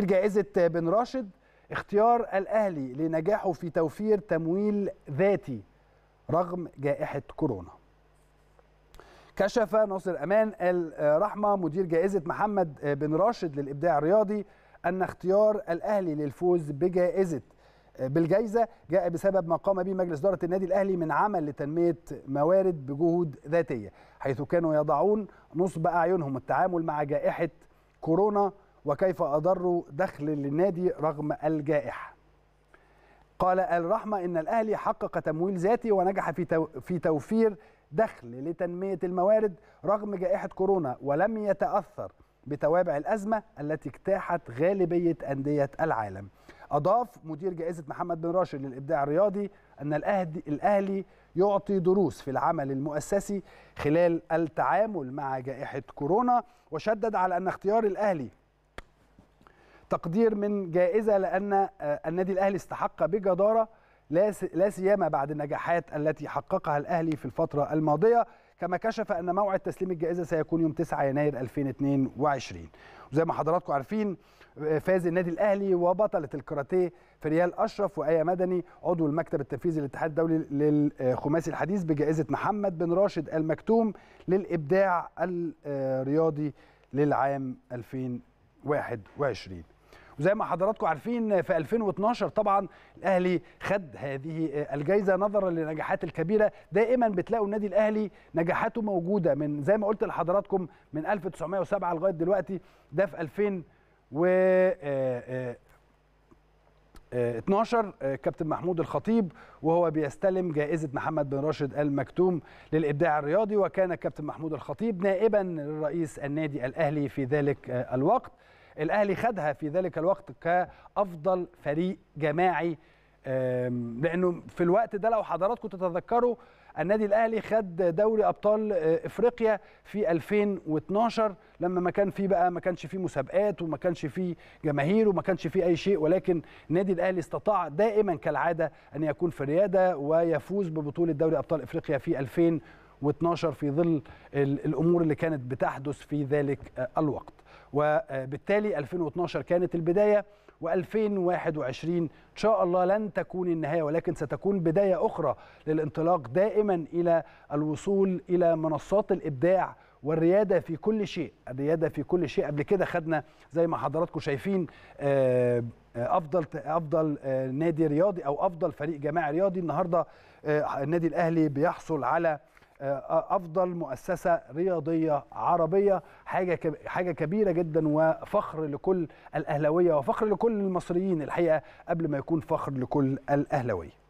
تفسير جائزة بن راشد اختيار الأهلي لنجاحه في توفير تمويل ذاتي رغم جائحة كورونا كشف ناصر أمان الرحمة مدير جائزة محمد بن راشد للإبداع الرياضي أن اختيار الأهلي للفوز بجائزة بالجائزة جاء بسبب ما قام به مجلس إدارة النادي الأهلي من عمل لتنمية موارد بجهود ذاتية حيث كانوا يضعون نصب أعينهم التعامل مع جائحة كورونا وكيف أضروا دخل للنادي رغم الجائحة قال الرحمة إن الأهلي حقق تمويل ذاتي ونجح في في توفير دخل لتنمية الموارد رغم جائحة كورونا ولم يتأثر بتوابع الأزمة التي اجتاحت غالبية أندية العالم أضاف مدير جائزة محمد بن راشد للإبداع الرياضي أن الأهلي يعطي دروس في العمل المؤسسي خلال التعامل مع جائحة كورونا وشدد على أن اختيار الأهلي تقدير من جائزه لان آه، النادي الاهلي استحق بجداره لا سيما بعد النجاحات التي حققها الاهلي في الفتره الماضيه كما كشف ان موعد تسليم الجائزه سيكون يوم 9 يناير 2022 وزي ما حضراتكم عارفين آه، فاز النادي الاهلي وبطله الكاراتيه فريال اشرف وايه مدني عضو المكتب التنفيذي للاتحاد الدولي للخماسي آه، الحديث بجائزه محمد بن راشد المكتوم للابداع الرياضي للعام 2021 وزي ما حضراتكم عارفين في 2012 طبعا الاهلي خد هذه الجائزه نظرا للنجاحات الكبيره دائما بتلاقوا النادي الاهلي نجاحاته موجوده من زي ما قلت لحضراتكم من 1907 لغايه دلوقتي ده في 2000 و 12 كابتن محمود الخطيب وهو بيستلم جائزة محمد بن راشد المكتوم للإبداع الرياضي وكان كابتن محمود الخطيب نائبا لرئيس النادي الأهلي في ذلك الوقت الاهلي خدها في ذلك الوقت كافضل فريق جماعي لانه في الوقت ده لو حضراتكم تتذكروا النادي الاهلي خد دوري ابطال آه، افريقيا في 2012 لما ما كان فيه بقى ما كانش فيه مسابقات وما كانش فيه جماهير وما كانش فيه اي شيء ولكن النادي الاهلي استطاع دائما كالعاده ان يكون في الرياده ويفوز ببطوله دوري ابطال افريقيا في 2012 و12 في ظل الامور اللي كانت بتحدث في ذلك آه، الوقت وبالتالي 2012 كانت البدايه و2021 ان شاء الله لن تكون النهايه ولكن ستكون بدايه اخرى للانطلاق دائما الى الوصول الى منصات الابداع والرياده في كل شيء الرياده في كل شيء قبل كده خدنا زي ما حضراتكم شايفين آه، آه، افضل افضل نادي رياضي او افضل فريق جماعي رياضي النهارده النادي الاهلي بيحصل على آه، افضل مؤسسه رياضيه عربيه حاجه حاجه كبيره جدا وفخر لكل الاهلاويه وفخر لكل المصريين الحقيقه قبل ما يكون فخر لكل الاهلاويه